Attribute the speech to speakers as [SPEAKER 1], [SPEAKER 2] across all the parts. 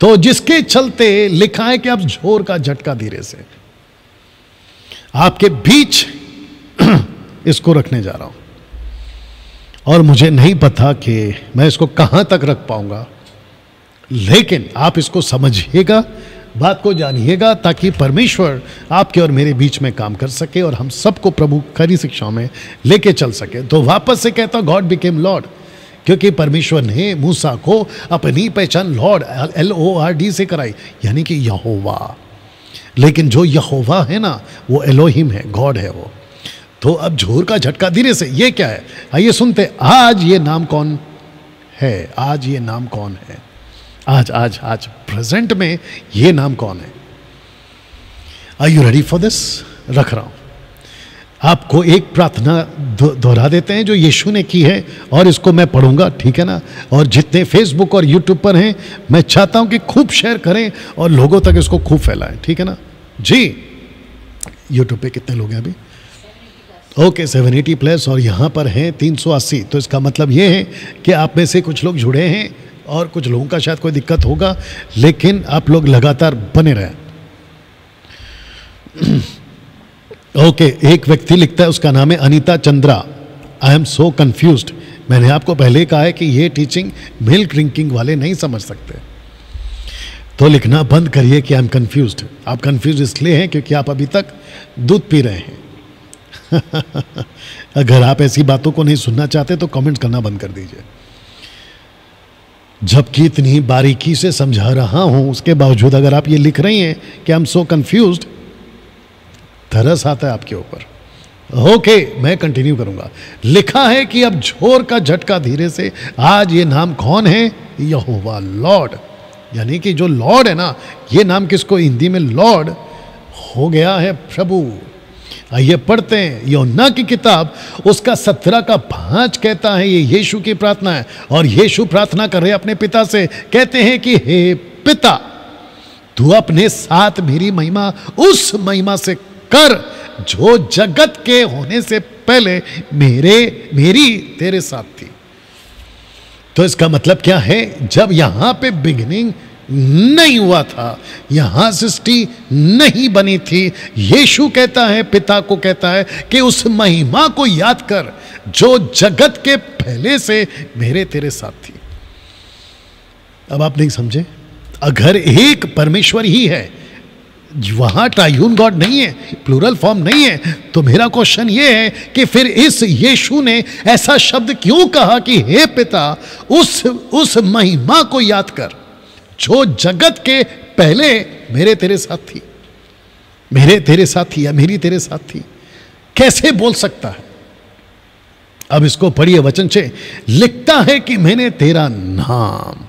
[SPEAKER 1] तो जिसके चलते लिखा है कि आप झोर का झटका धीरे से आपके बीच इसको रखने जा रहा हूं और मुझे नहीं पता कि मैं इसको कहां तक रख पाऊंगा लेकिन आप इसको समझिएगा बात को जानिएगा ताकि परमेश्वर आपके और मेरे बीच में काम कर सके और हम सबको प्रभु खरी शिक्षाओं में लेके चल सके तो वापस से कहता गॉड बिकेम लॉर्ड क्योंकि परमेश्वर ने मूसा को अपनी पहचान lord L O R D से कराई यानी कि यहोवा लेकिन जो यहोवा है ना वो एलोहिम है गॉड है वो तो अब झोर का झटका धीरे से ये क्या है आइए सुनते आज ये नाम कौन है आज ये नाम कौन है आज आज आज प्रेजेंट में ये नाम कौन है are you ready for this रख रहा हूं आपको एक प्रार्थना दोहरा देते हैं जो यीशु ने की है और इसको मैं पढ़ूंगा ठीक है ना और जितने फेसबुक और यूट्यूब पर हैं मैं चाहता हूं कि खूब शेयर करें और लोगों तक इसको खूब फैलाएं ठीक है ना जी यूट्यूब पे कितने लोग हैं अभी ओके सेवन एटी प्लस और यहाँ पर हैं तीन सौ अस्सी तो इसका मतलब ये है कि आप में से कुछ लोग जुड़े हैं और कुछ लोगों का शायद कोई दिक्कत होगा लेकिन आप लोग लगातार बने रहें ओके okay, एक व्यक्ति लिखता है उसका नाम है Anita Chandra I am so confuse मैंने आपको पहले कहा है कि ये टीचिंग मिल्क ड्रिंकिंग वाले नहीं समझ सकते तो लिखना बंद करिए कि आई एम कन्फ्यूज आप कन्फ्यूज इसलिए हैं क्योंकि आप अभी तक दूध पी रहे हैं अगर आप ऐसी बातों को नहीं सुनना चाहते तो कमेंट करना बंद कर दीजिए जबकि इतनी बारीकी से समझा रहा हूं उसके बावजूद अगर आप ये लिख रही हैं कि आई एम सो कन्फ्यूज़ तरस आता है आपके ऊपर ओके okay, मैं कंटिन्यू करूंगा लिखा है कि अब झोर का झटका धीरे से आज ये नाम कौन है यहोवा लॉर्ड यानी कि जो लॉर्ड है ना ये नाम किसको हिंदी में लॉर्ड हो गया है प्रभु आइए पढ़ते हैं योना की किताब उसका सत्रह का पांच कहता है ये यीशु की प्रार्थना है और यीशु प्रार्थना कर रहे अपने पिता से कहते हैं कि हे पिता तू अपने साथ मेरी महिमा उस महिमा से कर जो जगत के होने से पहले मेरे मेरी तेरे साथ थी तो इसका मतलब क्या है जब यहां पे बिगनिंग नहीं हुआ था यहां सृष्टि नहीं बनी थी यीशु कहता है पिता को कहता है कि उस महिमा को याद कर जो जगत के पहले से मेरे तेरे साथ थी अब आप नहीं समझे अगर एक परमेश्वर ही है वहाँ ट्राइून गॉड नहीं है प्लूरल फॉर्म नहीं है तो मेरा क्वेश्चन ये है कि फिर इस यीशु ने ऐसा शब्द क्यों कहा कि हे पिता उस उस महिमा को याद कर जो जगत के पहले मेरे तेरे साथ थी मेरे तेरे साथ थी या मेरी तेरे साथ थी कैसे बोल सकता है अब इसको पढ़िए वचन से लिखता है कि मैंने तेरा नाम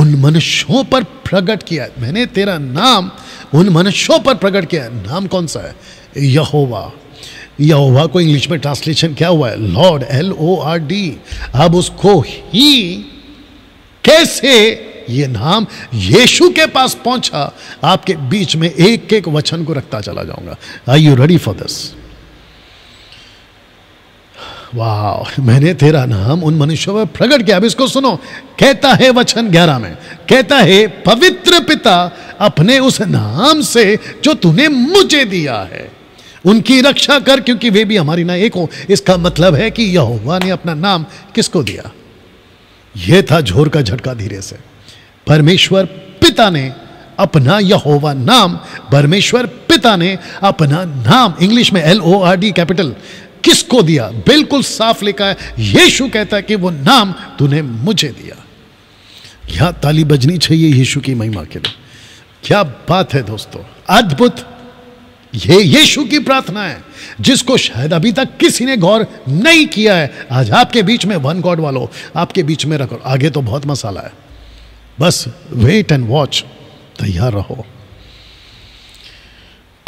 [SPEAKER 1] उन मनुष्यों पर प्रकट किया मैंने तेरा नाम उन मनुष्यों पर प्रकट किया नाम कौन सा है यहोवा यहोवा को इंग्लिश में ट्रांसलेशन क्या हुआ है lord L O R D अब उसको ही कैसे ये नाम यीशु के पास पहुंचा आपके बीच में एक एक वचन को रखता चला जाऊंगा are you ready for this वाह मैंने तेरा नाम उन मनुष्यों में प्रकट किया अब इसको सुनो कहता है वचन ग्यारह में कहता है पवित्र पिता अपने उस नाम से जो तूने मुझे दिया है उनकी रक्षा कर क्योंकि वे भी हमारी ना एक हो इसका मतलब है कि यहोवा ने अपना नाम किसको दिया यह था झोर का झटका धीरे से परमेश्वर पिता ने अपना यहोवा नाम परमेश्वर पिता ने अपना नाम इंग्लिश में L O R D capital किसको दिया बिल्कुल साफ लिखा है यीशु कहता है कि वो नाम तूने मुझे दिया यह ताली बजनी चाहिए यीशु की महिमा के लिए क्या बात है दोस्तों अद्भुत ये यीशु की प्रार्थना है जिसको शायद अभी तक किसी ने गौर नहीं किया है आज आपके बीच में वन गॉड वालो आपके बीच में रखो आगे तो बहुत मसाला है बस वेट एंड वॉच तैयार रहो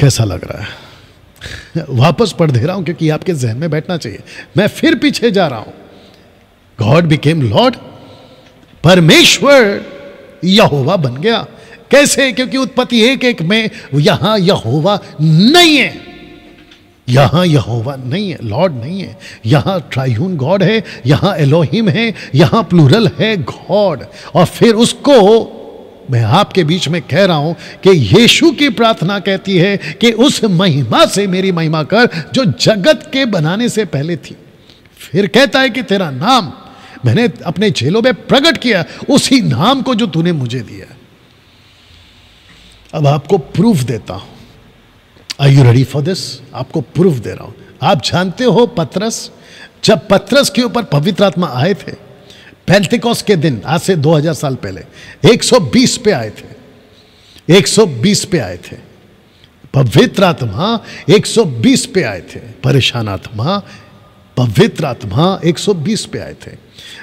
[SPEAKER 1] कैसा लग रहा है वापस पढ़ दे रहा हूं क्योंकि आपके जहन में बैठना चाहिए मैं फिर पीछे जा रहा हूं गॉड बिकेम लॉर्ड परमेश्वर यहोवा बन गया कैसे क्योंकि उत्पत्ति एक एक में यहां यहोवा नहीं है यहां यहोवा नहीं है लॉर्ड नहीं है यहां ट्राइहून गॉड है यहां एलोहिम है यहां प्लूरल है गॉड और फिर उसको मैं आपके बीच में कह रहा हूं कि यीशु की प्रार्थना कहती है कि उस महिमा से मेरी महिमा कर जो जगत के बनाने से पहले थी फिर कहता है कि तेरा नाम मैंने अपने झेलों में प्रकट किया उसी नाम को जो तूने मुझे दिया अब आपको प्रूफ देता हूं are you ready for this आपको प्रूफ दे रहा हूं आप जानते हो पत्रस जब पत्रस के ऊपर पवित्र आत्मा आए थे पैंथिकॉस के दिन आज से 2000 साल पहले 120 पे आए थे 120 पे आए थे पवित्र आत्मा 120 पे आए थे परेशान आत्मा पवित्र आत्मा 120 पे आए थे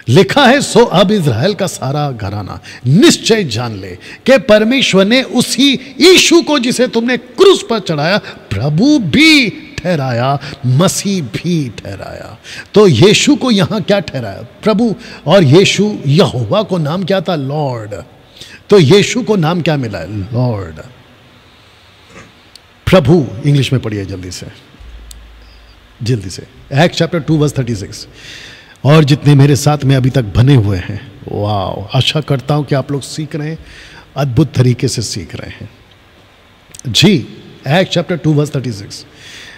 [SPEAKER 1] लिखा है सो अब इज़राइल का सारा घराना निश्चय जान ले कि परमेश्वर ने उसी ईशु को जिसे तुमने क्रूस पर चढ़ाया प्रभु भी ठहराया मसीह भी ठहराया तो यीशु को यहां क्या ठहराया प्रभु और यीशु यहोवा को नाम क्या था लॉर्ड तो यीशु को नाम क्या मिला लॉर्ड प्रभु इंग्लिश में पढ़िए जल्दी से जल्दी से एक chapter two verse thirty six और जितने मेरे साथ में अभी तक बने हुए हैं वाह आशा करता हूं कि आप लोग सीख रहे हैं अद्भुत तरीके से सीख रहे हैं जी एक chapter two verse thirty six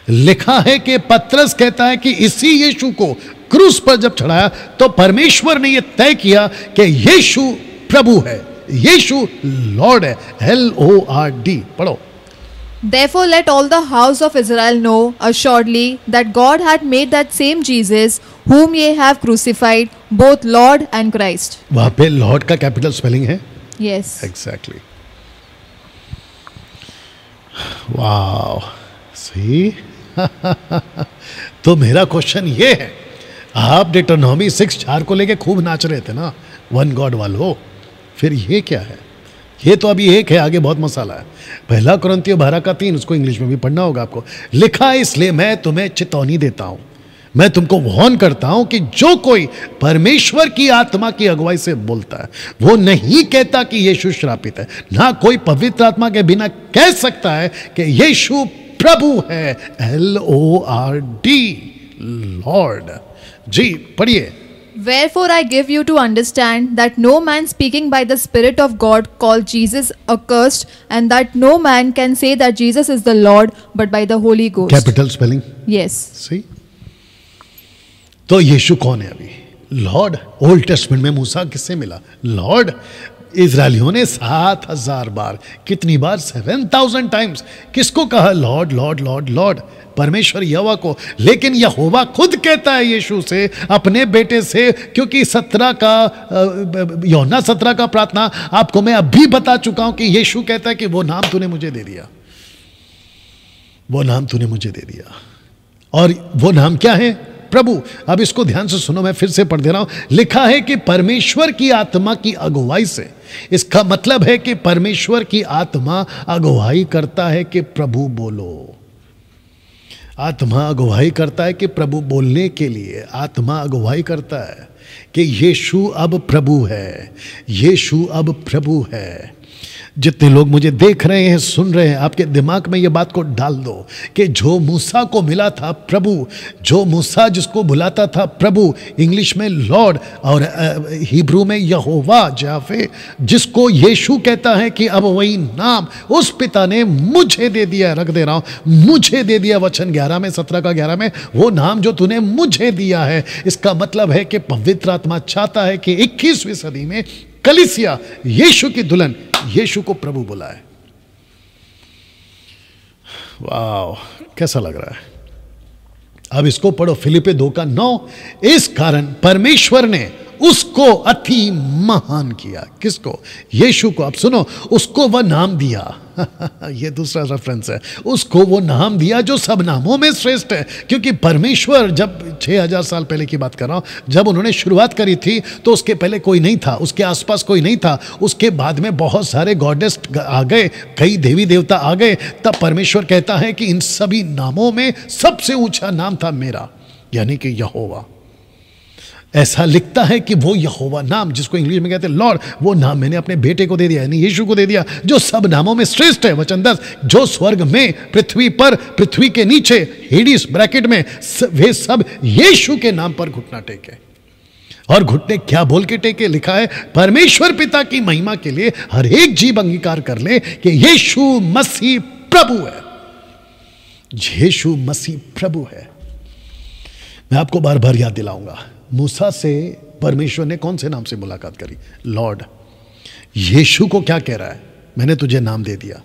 [SPEAKER 1] लिखा है कि पत्रस कहता है कि इसी यीशु को क्रूस पर जब चढ़ाया तो परमेश्वर ने यह तय किया कि यीशु प्रभु है यीशु लॉर्ड है एल ओ आर डी पढ़ो
[SPEAKER 2] Therefore, let all the house of Israel know assuredly that God had made that same Jesus whom ye have crucified, both Lord and Christ.
[SPEAKER 1] wahan pe lord ka capital spelling hai Yes. Exactly. Wow. See? तो मेरा question ये है आप डेटोनॉमी six चार को लेके खूब नाच रहे थे ना वन गॉड वालो फिर ये क्या है ये तो अभी एक है आगे बहुत मसाला है पहला क्रंथियो भारा का तीन उसको इंग्लिश में भी पढ़ना होगा आपको लिखा है इसलिए मैं तुम्हें चेतौनी देता हूं मैं तुमको वहन करता हूं कि जो कोई परमेश्वर की आत्मा की अगुवाई से बोलता है वो नहीं कहता कि यीशु श्रापित है ना कोई पवित्र आत्मा के बिना कह सकता है कि यीशु प्रभु है L O R D lord ji पढ़िए
[SPEAKER 2] Wherefore I give you to understand that no man speaking by the Spirit of God called Jesus accursed, and that no man can say that Jesus is the Lord but by the Holy Ghost.
[SPEAKER 1] Capital spelling.
[SPEAKER 2] Yes. See.
[SPEAKER 1] तो यीशु कौन है अभी Lord old testament में मूसा किससे मिला Lord इसराइलियों ने सात हजार बार कितनी बार सेवन थाउजेंड टाइम्स किसको कहा लॉर्ड लॉर्ड लॉर्ड लॉर्ड परमेश्वर यवा को लेकिन यहोवा खुद कहता है यीशु से अपने बेटे से क्योंकि सत्रह का यौना सत्रह का प्रार्थना आपको मैं अब भी बता चुका हूं कि यीशु कहता है कि वो नाम तूने मुझे दे दिया वो नाम तूने मुझे दे दिया और वो नाम क्या है प्रभु अब इसको ध्यान से सुनो मैं फिर से पढ़ दे रहा हूं लिखा है कि परमेश्वर की आत्मा की अगुवाई से इसका मतलब है कि परमेश्वर की आत्मा अगुवाई करता है कि प्रभु बोलो आत्मा अगुवाई करता है कि प्रभु बोलने के लिए आत्मा अगुवाई करता है कि यीशु अब प्रभु है यीशु अब प्रभु है जितने लोग मुझे देख रहे हैं सुन रहे हैं आपके दिमाग में ये बात को डाल दो कि जो मूसा को मिला था प्रभु जो मूसा जिसको बुलाता था प्रभु इंग्लिश में लॉर्ड और हिब्रू में यहोवा जाफे जिसको यीशु कहता है कि अब वही नाम उस पिता ने मुझे दे दिया रख दे रहा हूँ मुझे दे दिया वचन ग्यारह में सत्रह का ग्यारह में वो नाम जो तूने मुझे दिया है इसका मतलब है कि पवित्र आत्मा चाहता है कि इक्कीसवीं सदी में कलिसिया यीशु की दुल्हन यीशु को प्रभु बोला है वाह कैसा लग रहा है अब इसको पढ़ो फिलिपे दो का नौ इस कारण परमेश्वर ने उसको अति महान किया किसको यीशु को आप सुनो उसको वह नाम दिया ये दूसरा रेफरेंस है उसको वो नाम दिया जो सब नामों में श्रेष्ठ है क्योंकि परमेश्वर जब 6000 साल पहले की बात कर रहा हूँ जब उन्होंने शुरुआत करी थी तो उसके पहले कोई नहीं था उसके आसपास कोई नहीं था उसके बाद में बहुत सारे गॉडेस्ट आ गए कई देवी देवता आ गए तब परमेश्वर कहता है कि इन सभी नामों में सबसे ऊंचा नाम था मेरा यानी कि यहोवा ऐसा लिखता है कि वो यहोवा नाम जिसको इंग्लिश में कहते हैं लॉर्ड वो नाम मैंने अपने बेटे को दे दिया यानी यीशु को दे दिया जो सब नामों में श्रेष्ठ है वचन दस जो स्वर्ग में पृथ्वी पर पृथ्वी के नीचे हेडिस ब्रैकेट में वे सब यीशु के नाम पर घुटना टेके और घुटने क्या बोल के टेके लिखा है परमेश्वर पिता की महिमा के लिए हर एक जीव अंगीकार कर ले कि यीशु मसीह प्रभु है यीशु मसीह प्रभु है मैं आपको बार बार याद दिलाऊंगा मूसा से परमेश्वर ने कौन से नाम से मुलाकात करी लॉर्ड यीशु को क्या कह रहा है मैंने तुझे नाम दे दिया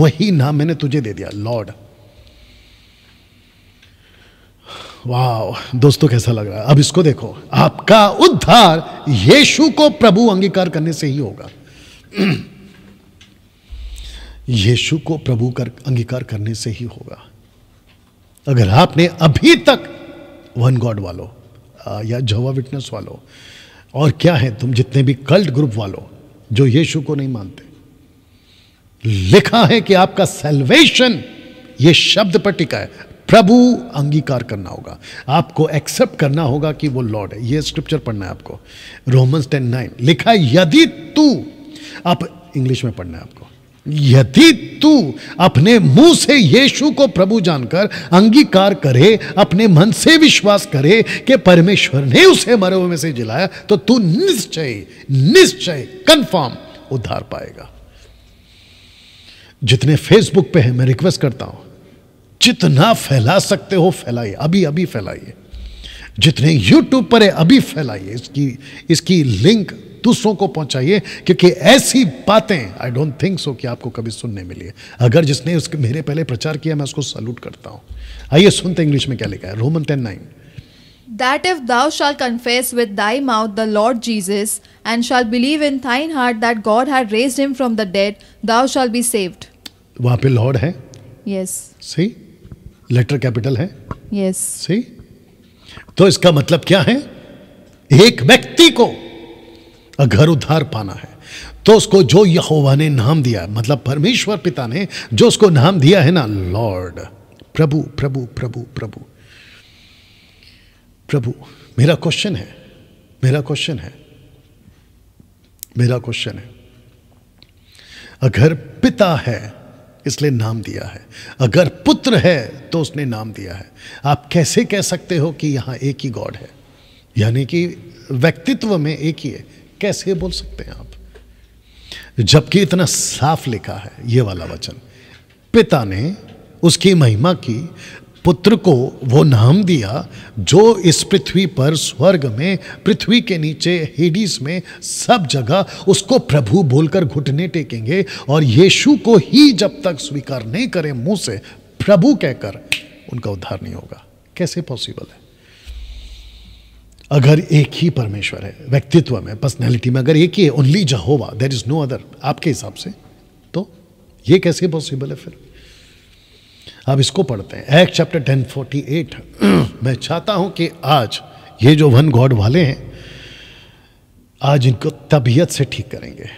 [SPEAKER 1] वही नाम मैंने तुझे दे दिया लॉर्ड वाह दोस्तों कैसा लग रहा है अब इसको देखो आपका उद्धार यीशु को प्रभु अंगीकार करने से ही होगा यीशु को प्रभु कर अंगीकार करने से ही होगा अगर आपने अभी तक वन गॉड वालों या जवा विटनेस वालों और क्या है तुम जितने भी कल्ट ग्रुप वालों जो यीशु को नहीं मानते लिखा है कि आपका सेल्वेशन ये शब्द पर टिका है प्रभु अंगीकार करना होगा आपको एक्सेप्ट करना होगा कि वो लॉर्ड है ये स्क्रिप्चर पढ़ना है आपको रोमन्स टेन नाइन लिखा है यदि तू आप इंग्लिश में पढ़ना है आपको यदि तू अपने मुंह से यीशु को प्रभु जानकर अंगीकार करे अपने मन से विश्वास करे कि परमेश्वर ने उसे मरे हुए में से जिलाया तो तू निश्चय निश्चय कंफर्म उद्धार पाएगा जितने फेसबुक पे है मैं रिक्वेस्ट करता हूं जितना फैला सकते हो फैलाइए अभी अभी फैलाइए जितने यूट्यूब पर है अभी फैलाइए इसकी इसकी लिंक दूसरों को पहुंचाइए क्योंकि ऐसी बातें आई डोंट थिंक सो कि आपको कभी सुनने मिली है अगर जिसने उसके मेरे पहले प्रचार किया मैं उसको सल्यूट करता हूं आइए सुनते इंग्लिश में क्या लिखा है Roman ten nine
[SPEAKER 2] That if thou shalt confess with thy mouth the Lord Jesus and shalt believe in thine heart that God had raised him from the dead, thou shalt be saved.
[SPEAKER 1] वहाँ पे lord है yes see letter capital है yes see तो इसका मतलब क्या है एक व्यक्ति को घर उधार पाना है तो उसको जो यहोवा ने नाम दिया मतलब परमेश्वर पिता ने जो उसको नाम दिया है ना लॉर्ड प्रभु प्रभु प्रभु प्रभु प्रभु मेरा क्वेश्चन है मेरा क्वेश्चन है मेरा क्वेश्चन है अगर पिता है इसलिए नाम दिया है अगर पुत्र है तो उसने नाम दिया है आप कैसे कह सकते हो कि यहाँ एक ही गॉड है यानी कि व्यक्तित्व में एक ही है कैसे बोल सकते हैं आप जबकि इतना साफ लिखा है ये वाला वचन पिता ने उसकी महिमा की पुत्र को वो नाम दिया जो इस पृथ्वी पर स्वर्ग में पृथ्वी के नीचे हेडिस में सब जगह उसको प्रभु बोलकर घुटने टेकेंगे और यीशु को ही जब तक स्वीकार नहीं करें मुंह से प्रभु कहकर उनका उद्धार नहीं होगा कैसे पॉसिबल है अगर एक ही परमेश्वर है व्यक्तित्व में पर्सनैलिटी में अगर एक ही है only Jehovah there is no other आपके हिसाब से तो ये कैसे पॉसिबल है फिर अब इसको पढ़ते हैं act chapter ten forty eight मैं चाहता हूं कि आज ये जो वन गॉड वाले हैं आज इनको तबीयत से ठीक करेंगे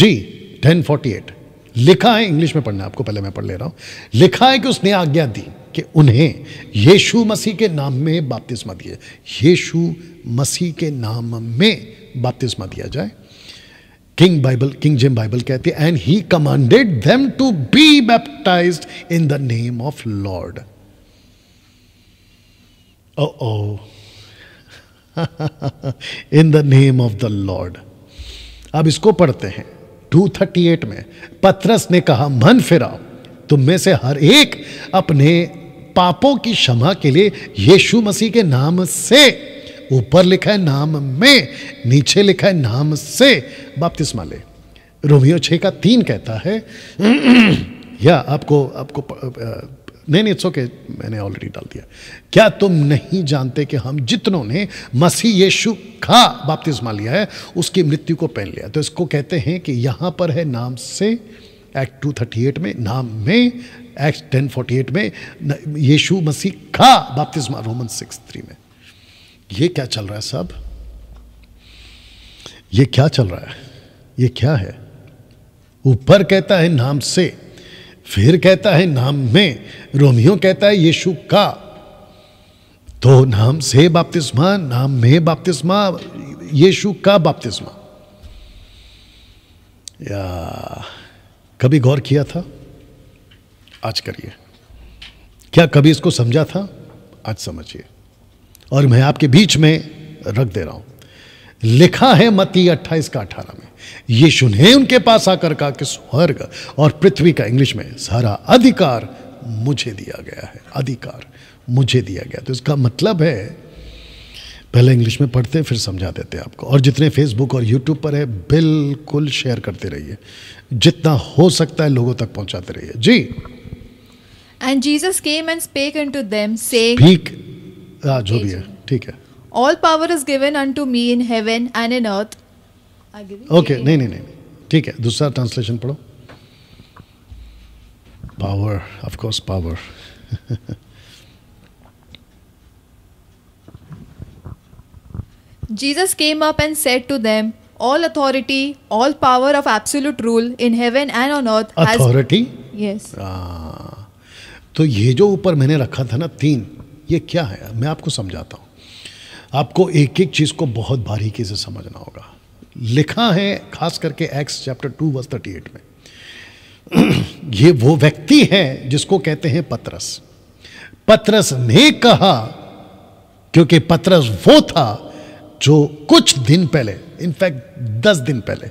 [SPEAKER 1] जी टेन फोर्टी एट लिखा है इंग्लिश में पढ़ना आपको पहले मैं पढ़ ले रहा हूं लिखा है कि उसने आज्ञा दी कि उन्हें यीशु मसीह के नाम में बापतिस्मा दिए यीशु मसीह के नाम में बापतिस्मा दिया जाए king Bible king James Bible कहती है and he commanded them to be baptise in the name of lord O in the name of the lord अब इसको पढ़ते हैं 238 में पथरस ने कहा मन फिराओ तुम में से हर एक अपने पापों की क्षमा के लिए यीशु मसीह के नाम से ऊपर लिखा है नाम में नीचे लिखा है नाम से बापतिस ले रोमियो छे का तीन कहता है या आपको आपको नहीं नहीं सो के मैंने ऑलरेडी डाल दिया क्या तुम नहीं जानते कि हम जितनों ने मसीह यीशु का बापतिस्मा लिया है उसकी मृत्यु को पहन लिया तो इसको कहते हैं कि यहां पर है नाम से एक्ट टू थर्टी एट में नाम में एक्ट टेन फोर्टी एट में यीशु मसीह का बापतिस्मा रोमन सिक्स थ्री में ये क्या चल रहा है सब ये क्या चल रहा है ये क्या है ऊपर कहता है नाम से फिर कहता है नाम में रोमियो कहता है यीशु का तो नाम से बाप्तिस्मा नाम में बापतिस्मा यीशु का बाप्तिस्मा या कभी गौर किया था आज करिए क्या कभी इसको समझा था आज समझिए और मैं आपके बीच में रख दे रहा हूं लिखा है मती अट्ठाईस का अठारह में यीशु ने उनके पास आकर कहा कि स्वर्ग और पृथ्वी का इंग्लिश में सारा अधिकार मुझे दिया गया है अधिकार मुझे दिया गया तो इसका मतलब है पहले इंग्लिश में पढ़ते हैं फिर समझा देते हैं आपको और जितने फेसबुक और यूट्यूब पर है बिल्कुल शेयर करते रहिए जितना हो सकता है लोगों तक पहुंचाते रहिए जी
[SPEAKER 2] and Jesus came and spake unto them saying
[SPEAKER 1] हाँ जो भी है ठीक है
[SPEAKER 2] all power is given unto me in heaven and in earth
[SPEAKER 1] okay नहीं नहीं नहीं ठीक है दूसरा ट्रांसलेशन पढ़ो power of course power
[SPEAKER 2] Jesus came up and said to them, All authority, all power of absolute rule in heaven and on earth. Authority? Has... Yes. आ,
[SPEAKER 1] तो ये जो ऊपर मैंने रखा था ना तीन ये क्या है मैं आपको समझाता हूँ आपको एक एक चीज़ को बहुत बारीकी से समझना होगा लिखा है खास करके Acts chapter two verse thirty eight में ये वो व्यक्ति है जिसको कहते हैं पत्रस पत्रस ने कहा क्योंकि पत्रस वो था जो कुछ दिन पहले इनफैक्ट दस दिन पहले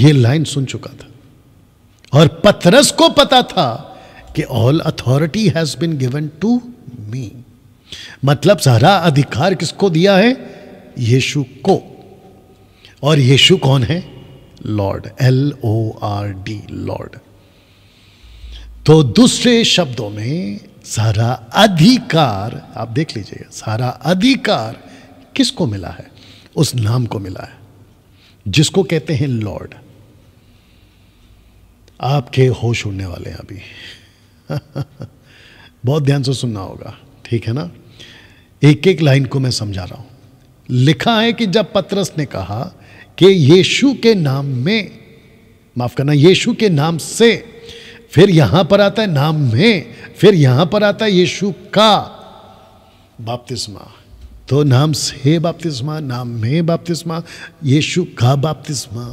[SPEAKER 1] ये लाइन सुन चुका था और पत्रस को पता था कि all authority has been given to me मतलब सारा अधिकार किसको दिया है यीशु को और यीशु कौन है lord L O R D lord तो दूसरे शब्दों में सारा अधिकार आप देख लीजिए सारा अधिकार किसको मिला है उस नाम को मिला है जिसको कहते हैं लॉर्ड आपके होश उड़ने वाले हैं अभी बहुत ध्यान से सुनना होगा ठीक है ना एक एक लाइन को मैं समझा रहा हूं लिखा है कि जब पत्रस ने कहा कि यीशु के नाम में माफ करना यीशु के नाम से फिर यहां पर आता है नाम में फिर यहां पर आता है यीशु का बापतिस्मा तो नाम से बापतिस्मा नाम में बापतिस्मा यीशु का बापतिस्मा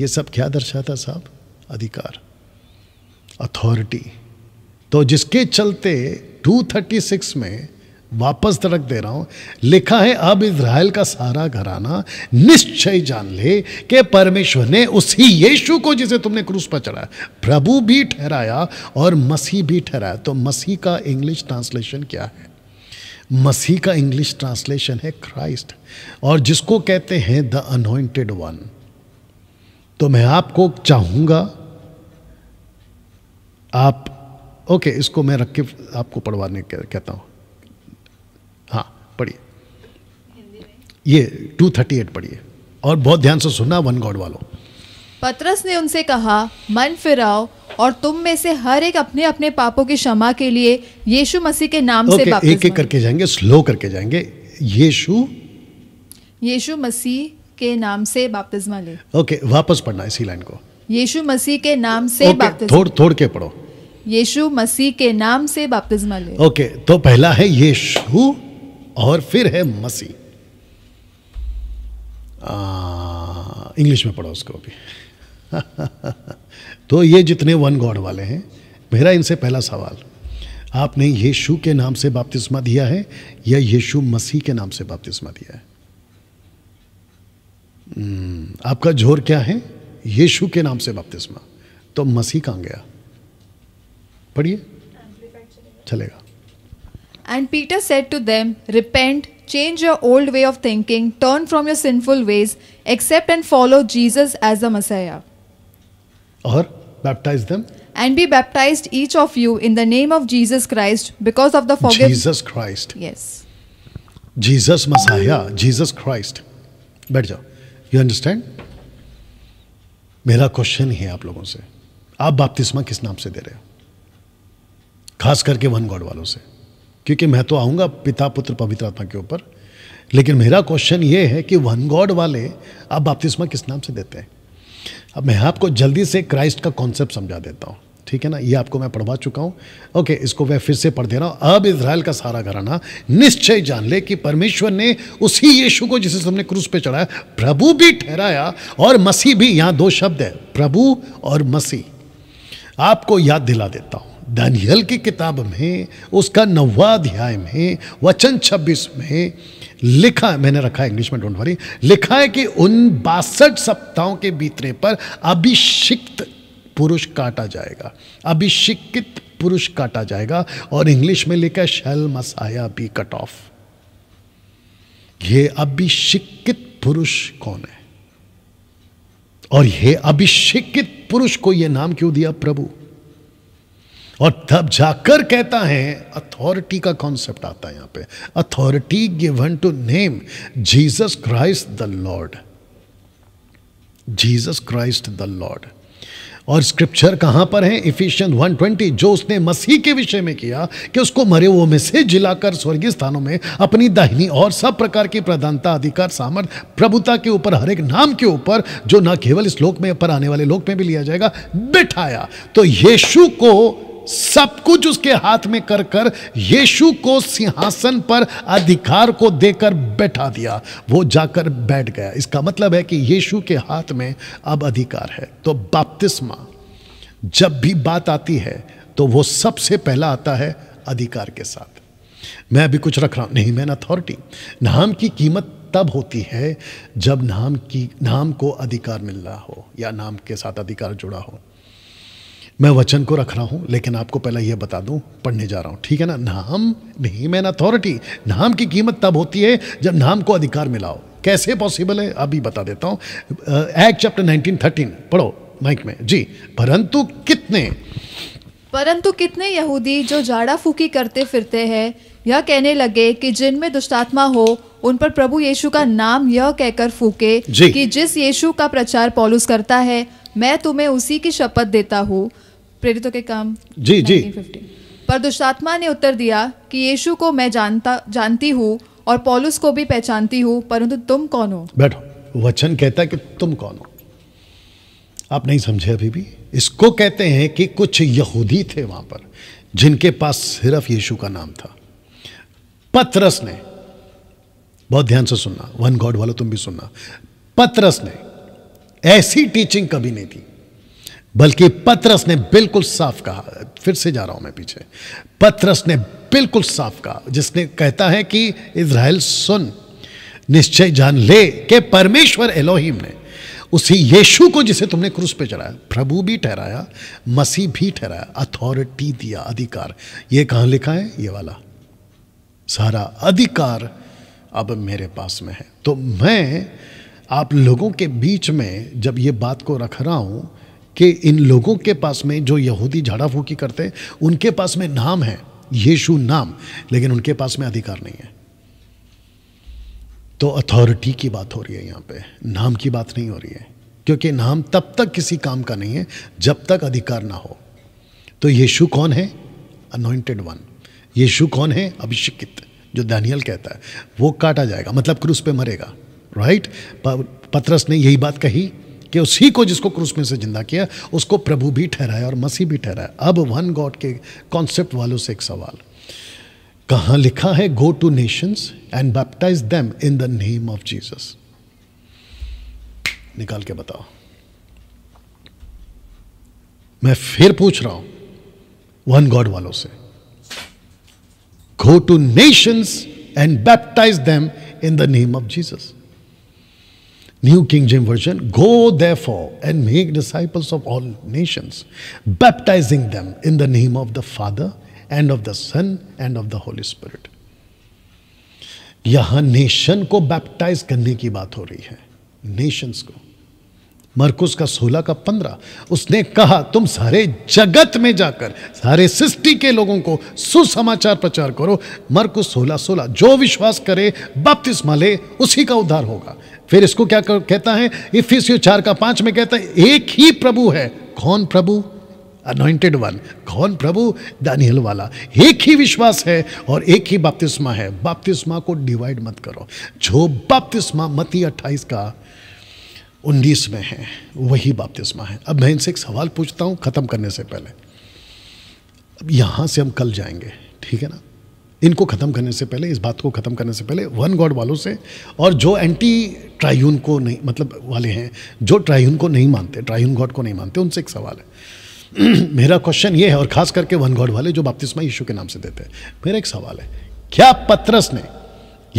[SPEAKER 1] ये सब क्या दर्शाता साहब अधिकार अथॉरिटी तो जिसके चलते 236 में वापस तड़क दे रहा हूं लिखा है अब इज़राइल का सारा घराना निश्चय जान ले कि परमेश्वर ने उसी यीशु को जिसे तुमने क्रूस पर चढ़ाया प्रभु भी ठहराया और मसीह भी ठहराया तो मसीह का इंग्लिश ट्रांसलेशन क्या है मसीह का इंग्लिश ट्रांसलेशन है क्राइस्ट और जिसको कहते हैं द अनोइंटेड वन तो मैं आपको चाहूंगा आप ओके इसको मैं रख के आपको पढ़वाने कहता हूँ हाँ पढ़िए ये टू थर्टी एट पढ़िए और बहुत ध्यान से सुनना वन गॉड वालों
[SPEAKER 2] पत्रस ने उनसे कहा मन फिराओ और तुम में से हर एक अपने अपने पापों की क्षमा के लिए यीशु मसीह के नाम okay, से एक एक करके
[SPEAKER 1] जाएंगे स्लो करके जाएंगे यीशु
[SPEAKER 2] यीशु मसीह के नाम से बपतिस्मा ले
[SPEAKER 1] ओके okay, वापस पढ़ना इसी लाइन को
[SPEAKER 2] यीशु मसीह के नाम से okay, थोड़ थोड़ के पढ़ो यीशु मसीह के नाम से बपतिस्मा
[SPEAKER 1] ले ओके तो पहला है यीशु और फिर है मसीह इंग्लिश में पढ़ो उसको भी तो ये जितने वन गॉड वाले हैं मेरा इनसे पहला सवाल आपने यीशु के नाम से बपतिस्मा दिया है या यीशु मसीह के नाम से बपतिस्मा दिया है hmm, आपका जोर क्या है यीशु के नाम से बपतिस्मा तो मसीह कहाँ गया पढ़िए चलेगा
[SPEAKER 2] And Peter said to them, Repent, change your old way of thinking, turn from your sinful ways, accept and follow Jesus as the Messiah.
[SPEAKER 1] Or baptize them.
[SPEAKER 2] And be baptized each of you in the name of Jesus Christ because of the forgiveness. Jesus Christ. Yes.
[SPEAKER 1] Jesus Messiah, Jesus Christ. बैठ जाओ you understand मेरा question है आप लोगों से आप बापतिस्मा किस नाम से दे रहे हो खास करके वन गॉड वालों से क्योंकि मैं तो आऊँगा पिता पुत्र पवित्र आत्मा के ऊपर लेकिन मेरा क्वेश्चन ये है कि वन गॉड वाले आप बापतिस्मा किस नाम से देते हैं अब मैं आपको जल्दी से क्राइस्ट का कॉन्सेप्ट समझा देता हूँ ठीक है ना ये आपको मैं पढ़वा चुका हूँ ओके इसको मैं फिर से पढ़ दे रहा हूँ अब इसराइल का सारा घराना निश्चय जान ले कि परमेश्वर ने उसी यीशु को जिसे हमने क्रूस पे चढ़ाया प्रभु भी ठहराया और मसीह भी यहाँ दो शब्द है प्रभु और मसीह आपको याद दिला देता हूँ दानियल की किताब में उसका नवा अध्याय में वचन छब्बीस में लिखा मैंने रखा है इंग्लिश में डोंट वरी लिखा है कि उन बासठ सप्ताहों के बीतने पर अभिषिक्त पुरुष काटा जाएगा अभिषिक्त पुरुष काटा जाएगा और इंग्लिश में लिखा है shall Messiah be cut off ये अभिषिक्त पुरुष कौन है और यह अभिषिक्त पुरुष को यह नाम क्यों दिया प्रभु और तब जाकर कहता है अथॉरिटी का कॉन्सेप्ट आता है यहां पे authority given to name Jesus Christ the lord Jesus Christ the lord और स्क्रिप्चर कहां पर है इफिशियन 120 जो उसने मसीह के विषय में किया कि उसको मरे वो में से जिलाकर स्वर्गीय स्थानों में अपनी दाहिनी और सब प्रकार की प्रधानता अधिकार सामर्थ प्रभुता के ऊपर हर एक नाम के ऊपर जो न केवल इस लोक में पर आने वाले लोक में भी लिया जाएगा बिठाया तो यीशु को सब कुछ उसके हाथ में कर कर यीशु को सिंहासन पर अधिकार को देकर बैठा दिया वो जाकर बैठ गया इसका मतलब है कि यीशु के हाथ में अब अधिकार है तो बाप्तिस्मा जब भी बात आती है तो वो सबसे पहला आता है अधिकार के साथ मैं अभी कुछ रख रहा हूं नहीं मैन अथॉरिटी नाम की कीमत तब होती है जब नाम की नाम को अधिकार मिल रहा हो या नाम के साथ अधिकार जुड़ा हो मैं वचन को रख रहा हूँ लेकिन आपको पहले यह बता दूँ पढ़ने जा रहा हूँ ठीक है ना नाम नहीं मैन अथॉरिटी नाम की कीमत तब होती है जब नाम को अधिकार मिलाओ कैसे पॉसिबल है अभी बता देता हूँ एक्ट चैप्टर नाइनटीन थर्टीन पढ़ो माइक में जी परंतु कितने
[SPEAKER 2] परंतु कितने यहूदी जो झाड़ा फूकी करते फिरते हैं यह कहने लगे कि जिनमें दुष्टात्मा हो उन पर प्रभु यीशु का नाम यह कहकर फूके कि जिस यीशु का प्रचार पॉलुस करता है मैं तुम्हें उसी की शपथ देता हूँ प्रेरितों के काम जी जी पर दुष्टात्मा ने उत्तर दिया कि यीशु को मैं जानता जानती हूँ और पॉलुस को भी पहचानती हूँ परंतु तुम कौन हो
[SPEAKER 1] बैठो वचन कहता है कि तुम कौन हो आप नहीं समझे अभी भी इसको कहते हैं कि कुछ यहूदी थे वहां पर जिनके पास सिर्फ यीशु का नाम था पतरस ने बहुत ध्यान से सुनना वन गॉड वालों तुम भी सुनना पतरस ने ऐसी टीचिंग कभी नहीं थी बल्कि पत्रस ने बिल्कुल साफ कहा फिर से जा रहा हूं मैं पीछे पत्रस ने बिल्कुल साफ कहा जिसने कहता है कि इज़राइल सुन निश्चय जान ले के परमेश्वर एलोहिम ने उसी यीशु को जिसे तुमने क्रूस पे चढ़ाया प्रभु भी ठहराया मसीह भी ठहराया अथॉरिटी दिया अधिकार ये कहां लिखा है ये वाला सारा अधिकार अब मेरे पास में है तो मैं आप लोगों के बीच में जब ये बात को रख रहा हूं कि इन लोगों के पास में जो यहूदी झाड़ा फूकी करते हैं उनके पास में नाम है यीशु नाम लेकिन उनके पास में अधिकार नहीं है तो अथॉरिटी की बात हो रही है यहाँ पे नाम की बात नहीं हो रही है क्योंकि नाम तब तक किसी काम का नहीं है जब तक अधिकार ना हो तो यीशु कौन है अनोइंटेड वन यीशु कौन है अभिषेकित जो दानियल कहता है वो काटा जाएगा मतलब क्रूस पे मरेगा राइट पत्रस ने यही बात कही कि उसी को जिसको क्रूस में से जिंदा किया उसको प्रभु भी ठहराया और मसीह भी ठहराया अब वन गॉड के कॉन्सेप्ट वालों से एक सवाल कहाँ लिखा है go to nations and baptise them in the name of Jesus निकाल के बताओ मैं फिर पूछ रहा हूं वन गॉड वालों से go to nations and baptise them in the name of Jesus New King James Version, go therefore and make disciples of all nations, baptizing them in the name of the Father and of the Son and of the Holy Spirit. यहाँ nation को baptise करने की बात हो रही है Nations को मरकुस का सोलह का पंद्रह उसने कहा तुम सारे जगत में जाकर सारे सृष्टि के लोगों को सुसमाचार प्रचार करो मरकुस सोलह सोलह जो विश्वास करे बपतिस ले उसी का उद्धार होगा फिर इसको क्या कर, कहता है इफिसियो चार का पांच में कहता है एक ही प्रभु है कौन प्रभु अनॉइंटेड वन कौन प्रभु दानियल वाला एक ही विश्वास है और एक ही बपतिस्मा है बपतिस्मा को डिवाइड मत करो जो बपतिस्मा मती अट्ठाईस का उन्नीस में है वही बापतिस्मा है अब मैं इनसे एक सवाल पूछता हूँ ख़त्म करने से पहले अब यहाँ से हम कल जाएंगे ठीक है ना इनको ख़त्म करने से पहले इस बात को ख़त्म करने से पहले वन गॉड वालों से और जो एंटी ट्रायून को नहीं मतलब वाले हैं जो ट्रायून को नहीं मानते ट्रायून गॉड को नहीं मानते उनसे एक सवाल है मेरा क्वेश्चन ये है और ख़ास करके वन गॉड वाले जो बापतिस्मा यीशु के नाम से देते हैं मेरा एक सवाल है क्या पत्रस ने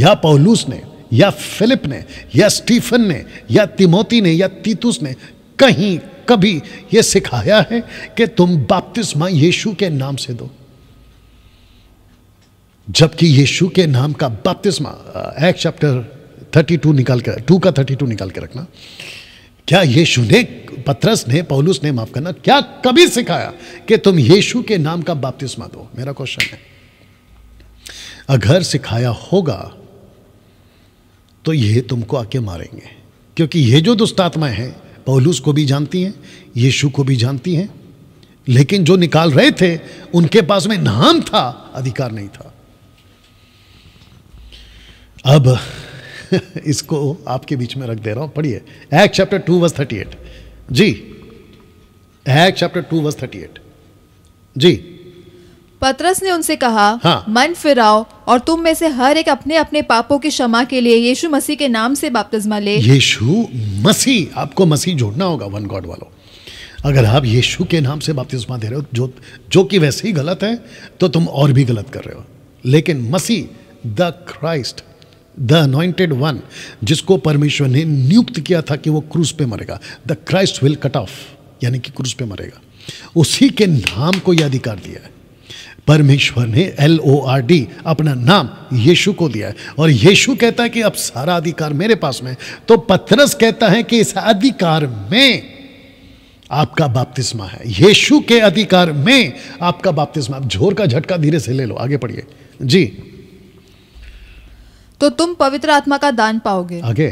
[SPEAKER 1] या पौलूस ने या फिलिप ने या स्टीफन ने या तिमोती ने या तीतुस ने कहीं कभी यह सिखाया है कि तुम बाप्तिस्मा यीशु के नाम से दो जबकि यीशु के नाम का बाप्तिस्मा एक चैप्टर 32 निकाल कर टू का 32 निकाल के रखना क्या यीशु ने पत्रस ने पौलुस ने माफ करना क्या कभी सिखाया कि तुम यीशु के नाम का बाप्तिस्मा दो मेरा क्वेश्चन है अगर सिखाया होगा तो ये तुमको आके मारेंगे क्योंकि ये जो दुष्टात्माएं हैं पौलूस को भी जानती हैं यीशु को भी जानती हैं लेकिन जो निकाल रहे थे उनके पास में नाम था अधिकार नहीं था अब इसको आपके बीच में रख दे रहा हूं पढ़िए act chapter two verse thirty eight जी act chapter two verse thirty eight जी
[SPEAKER 2] पतरस ने उनसे कहा हाँ। मन फिराओ और तुम में से हर एक अपने अपने पापों की क्षमा के लिए यीशु मसीह के नाम से बापतिस्मा ले
[SPEAKER 1] यीशु मसीह आपको मसीह जोड़ना होगा वन गॉड वालों अगर आप यीशु के नाम से बापतिस्मा दे रहे हो जो जो कि वैसे ही गलत है तो तुम और भी गलत कर रहे हो लेकिन मसीह the Christ the anointed one जिसको परमेश्वर ने नियुक्त किया था कि वो क्रूस पे मरेगा the Christ will cut off यानी कि क्रूस पे मरेगा उसी के नाम को यह अधिकार दिया है परमेश्वर ने एल ओ आर डी अपना नाम यीशु को दिया है और यीशु कहता है कि अब सारा अधिकार मेरे पास में तो पथरस कहता है कि इस अधिकार में आपका बाप्तिस्मा है यीशु के अधिकार में आपका बाप्तिस्मा आप झोर का झटका धीरे से ले लो आगे पढ़िए जी
[SPEAKER 2] तो तुम पवित्र आत्मा का दान पाओगे आगे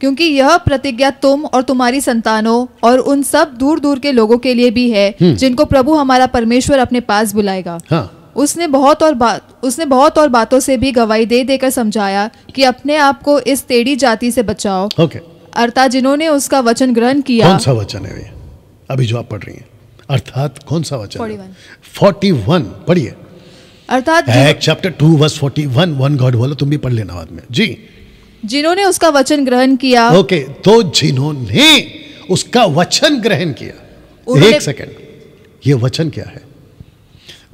[SPEAKER 2] क्योंकि यह प्रतिज्ञा तुम और तुम्हारी संतानों और उन सब दूर दूर के लोगों के लिए भी है हम्म। जिनको प्रभु हमारा परमेश्वर अपने पास बुलाएगा हाँ। उसने बहुत और बात उसने बहुत और बातों से भी गवाही दे देकर समझाया कि अपने आप को इस टेढ़ी जाति से बचाओ okay. अर्थात जिन्होंने उसका वचन ग्रहण किया कौन
[SPEAKER 1] सा वचन है अभी जो आप पढ़ रही हैं अर्थात कौन सा वचन फोर्टी वन पढ़िए अर्थात chapter two verse forty one one God बोलो तुम भी पढ़ लेना बाद में जी
[SPEAKER 2] जिन्होंने उसका वचन ग्रहण किया ओके
[SPEAKER 1] okay, तो जिन्होंने उसका वचन ग्रहण किया एक सेकंड ये वचन क्या है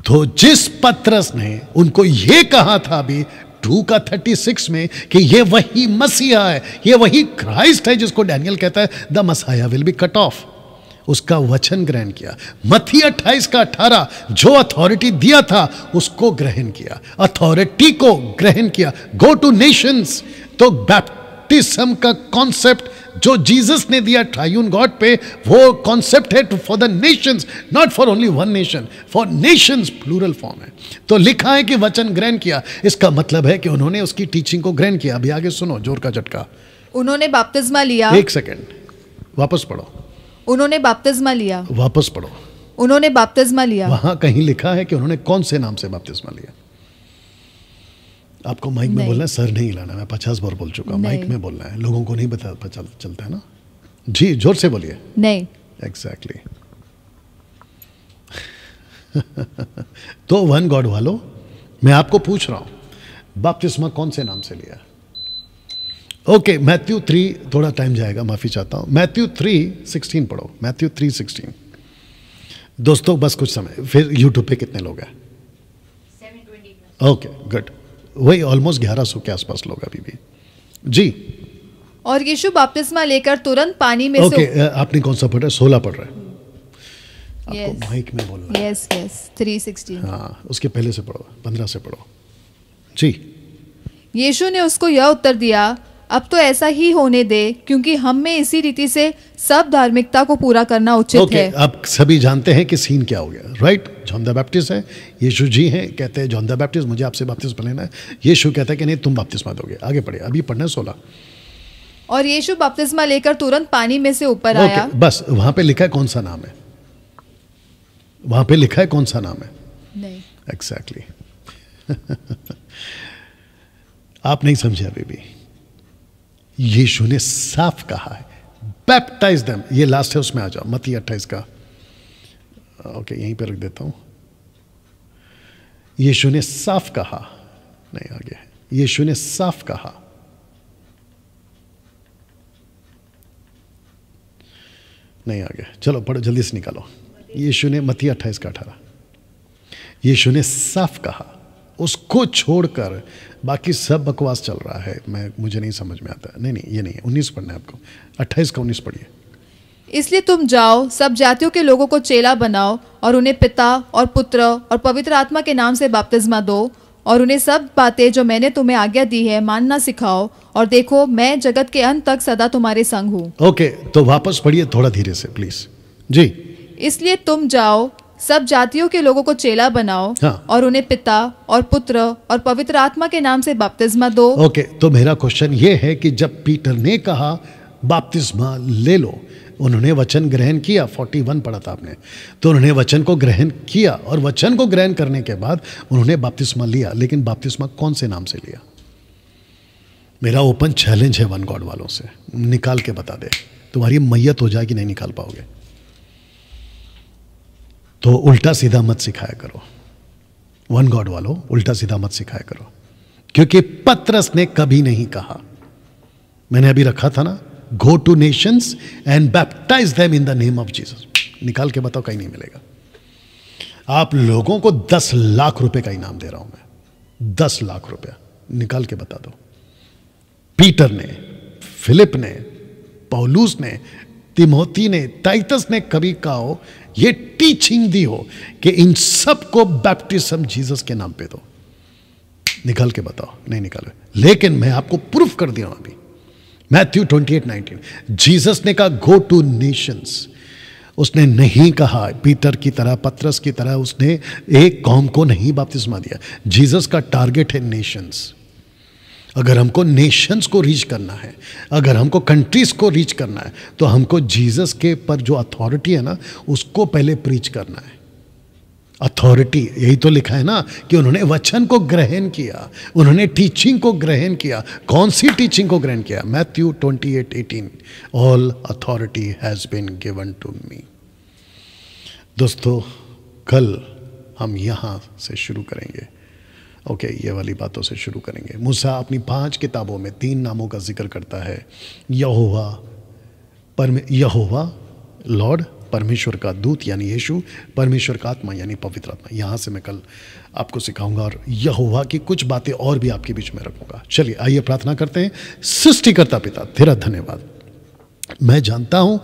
[SPEAKER 1] तो जिस पत्रस ने उनको ये कहा था अभी टू का थर्टी सिक्स में कि ये वही मसीहा है ये वही क्राइस्ट है जिसको डैनियल कहता है the Messiah will be cut off उसका वचन ग्रहण किया मथी अट्ठाईस का अठारह जो अथॉरिटी दिया था उसको ग्रहण किया अथॉरिटी को ग्रहण किया गो टू नेशंस तो बैप्टिसम का कॉन्सेप्ट जो जीसस ने दिया ट्रायून गॉड पे वो कॉन्सेप्ट है for the nations not for only one nation for nations plural form है तो लिखा है कि वचन ग्रहण किया इसका मतलब है कि उन्होंने उसकी टीचिंग को ग्रहण किया अभी आगे सुनो जोर का झटका
[SPEAKER 2] उन्होंने बाप्तिस्मा लिया एक
[SPEAKER 1] सेकेंड वापस पढ़ो
[SPEAKER 2] उन्होंने बाप्तिस्मा लिया वापस पढ़ो उन्होंने बाप्तिस्मा लिया
[SPEAKER 1] वहां कहीं लिखा है कि उन्होंने कौन से नाम से बाप्तिस्मा लिया आपको माइक में बोलना है सर नहीं हिलाना मैं पचास बार बोल चुका हूँ माइक में बोलना है लोगों को नहीं बता चल, चलता है ना जी जोर से बोलिए नहीं एग्जैक्टली तो वन गॉड वालो मैं आपको पूछ रहा हूँ बापतिस्मा कौन से नाम से लिया ओके मैथ्यू थ्री थोड़ा टाइम जाएगा माफ़ी चाहता हूँ मैथ्यू थ्री सिक्सटीन पढ़ो मैथ्यू थ्री सिक्सटीन दोस्तों बस कुछ समय फिर यूट्यूब पे कितने लोग हैं ओके गुड वही ऑलमोस्ट ग्यारह सौ के आसपास लोग अभी भी जी
[SPEAKER 2] और यीशु बपतिस्मा लेकर तुरंत पानी में ओके okay,
[SPEAKER 1] आपने कौन सा पढ़ रहा है सोलह पढ़ रहा है आपको माइक में बोलो
[SPEAKER 2] यस यस थ्री सिक्सटी हाँ
[SPEAKER 1] उसके पहले से पढ़ो पंद्रह से पढ़ो जी
[SPEAKER 2] यीशु ने उसको यह उत्तर दिया अब तो ऐसा ही होने दे क्योंकि हम में इसी रीति से सब धार्मिकता को पूरा करना उचित okay, है
[SPEAKER 1] अब सभी जानते हैं कि सीन क्या हो गया राइट जॉन द बैप्टिस्ट है यीशु जी हैं कहते हैं जॉन द बैप्टिस्ट मुझे आपसे बपतिस्मा लेना है यीशु कहता है कि नहीं तुम बपतिस्मा दोगे आगे पढ़े अभी पढ़ने सोलह
[SPEAKER 2] और यीशु बपतिस्मा लेकर तुरंत पानी में से ऊपर okay, आया
[SPEAKER 1] बस वहां पे लिखा है कौन सा नाम है वहां पे लिखा है कौन सा नाम है नहीं एग्जैक्टली exactly. आप नहीं समझे अभी भी यीशु ने साफ कहा है बैप्टाइज दम ये लास्ट है उसमें आ जाओ मती अट्ठाइस का ओके यहीं पर रख देता हूं यीशु ने साफ कहा नहीं आगे यीशु ने साफ कहा नहीं आगे चलो पढ़ो जल्दी से निकालो यीशु ने मती अट्ठाईस का अठारह यीशु ने साफ कहा उसको छोड़कर बाकी सब बकवास चल रहा है मैं मुझे नहीं समझ में आता नहीं नहीं ये नहीं है उन्नीस पढ़ना है आपको अट्ठाईस का उन्नीस पढ़िए
[SPEAKER 2] इसलिए तुम जाओ सब जातियों के लोगों को चेला बनाओ और उन्हें पिता और पुत्र और पवित्र आत्मा के नाम से बपतिस्मा दो और उन्हें सब बातें जो मैंने तुम्हें आज्ञा दी है मानना सिखाओ और देखो मैं जगत के अंत तक सदा तुम्हारे संग हूँ
[SPEAKER 1] ओके okay, तो वापस पढ़िए थोड़ा धीरे से प्लीज जी
[SPEAKER 2] इसलिए तुम जाओ सब जातियों के लोगों को चेला बनाओ हाँ। और उन्हें पिता और पुत्र और पवित्र आत्मा के नाम से बपतिस्मा दो
[SPEAKER 1] ओके तो मेरा क्वेश्चन ये है कि जब पीटर ने कहा बपतिस्मा ले लो उन्होंने वचन ग्रहण किया 41 पढ़ा था आपने तो उन्होंने वचन को ग्रहण किया और वचन को ग्रहण करने के बाद उन्होंने बपतिस्मा लिया लेकिन बपतिस्मा कौन से नाम से लिया मेरा ओपन चैलेंज है वन गॉड वालों से निकाल के बता दे तुम्हारी मैयत हो जाएगी नहीं निकाल पाओगे तो उल्टा सीधा मत सिखाया करो वन गॉड वालों उल्टा सीधा मत सिखाया करो क्योंकि पत्रस ने कभी नहीं कहा मैंने अभी रखा था ना go to nations and baptise them in the name of Jesus निकाल के बताओ कहीं नहीं मिलेगा आप लोगों को दस लाख रुपए का इनाम दे रहा हूं मैं दस लाख रुपया निकाल के बता दो पीटर ने फिलिप ने पौलूस ने तिमोती ने टाइटस ने कभी कहा हो ये टीचिंग दी हो कि इन सबको बैप्टिज्म जीसस के नाम पे दो निकल के बताओ नहीं निकाल लेकिन मैं आपको प्रूफ कर दिया अभी Matthew twenty eight nineteen Jesus ने कहा गो टू नेशंस उसने नहीं कहा पीटर की तरह पत्रस की तरह उसने एक कौम को नहीं बापतिस्मा दिया जीसस का टारगेट है नेशंस अगर हमको नेशंस को रीच करना है अगर हमको कंट्रीज़ को रीच करना है तो हमको जीसस के पर जो अथॉरिटी है ना उसको पहले प्रीच करना है अथॉरिटी यही तो लिखा है ना कि उन्होंने वचन को ग्रहण किया उन्होंने टीचिंग को ग्रहण किया कौन सी टीचिंग को ग्रहण किया Matthew twenty eight eighteen all authority has been given to me दोस्तों कल हम यहां से शुरू करेंगे ओके ये वाली बातों से शुरू करेंगे मूसा अपनी पांच किताबों में तीन नामों का जिक्र करता है यहोवा परमे यहोवा लॉर्ड परमेश्वर का दूत यानी यीशु परमेश्वर का आत्मा यानी पवित्र आत्मा यहाँ से मैं कल आपको सिखाऊंगा और यहोवा की कुछ बातें और भी आपके बीच में रखूंगा चलिए आइए प्रार्थना करते हैं सृष्टिकर्ता पिता तेरा धन्यवाद मैं जानता हूं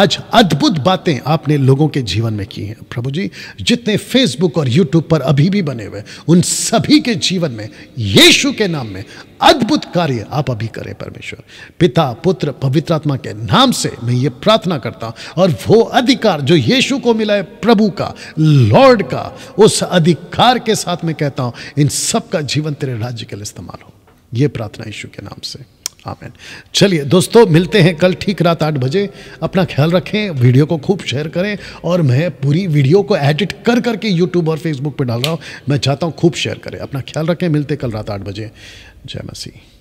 [SPEAKER 1] आज अद्भुत बातें आपने लोगों के जीवन में की हैं प्रभु जी जितने फेसबुक और यूट्यूब पर अभी भी बने हुए उन सभी के जीवन में यीशु के नाम में अद्भुत कार्य आप अभी करें परमेश्वर पिता पुत्र पवित्र आत्मा के नाम से मैं ये प्रार्थना करता हूं और वो अधिकार जो यीशु को मिला है प्रभु का लॉर्ड का उस अधिकार के साथ मैं कहता हूं इन सब का जीवन तेरे राज्य के लिए इस्तेमाल हो ये प्रार्थना यीशु के नाम से आमेन चलिए दोस्तों मिलते हैं कल ठीक रात आठ बजे अपना ख्याल रखें वीडियो को खूब शेयर करें और मैं पूरी वीडियो को एडिट कर करके यूट्यूब और फेसबुक पर डाल रहा हूँ मैं चाहता हूँ खूब शेयर करें अपना ख्याल रखें मिलते कल रात आठ बजे जय मसीह